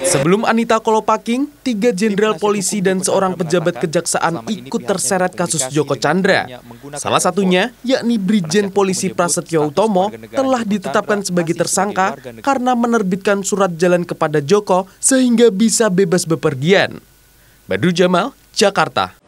Sebelum Anita Kolopaking, tiga jenderal polisi dan seorang pejabat kejaksaan ikut terseret kasus Joko Chandra. Salah satunya, yakni Brigjen Polisi Prasetyo Utomo, telah ditetapkan sebagai tersangka karena menerbitkan surat jalan kepada Joko sehingga bisa bebas bepergian. Badru Jamal, Jakarta.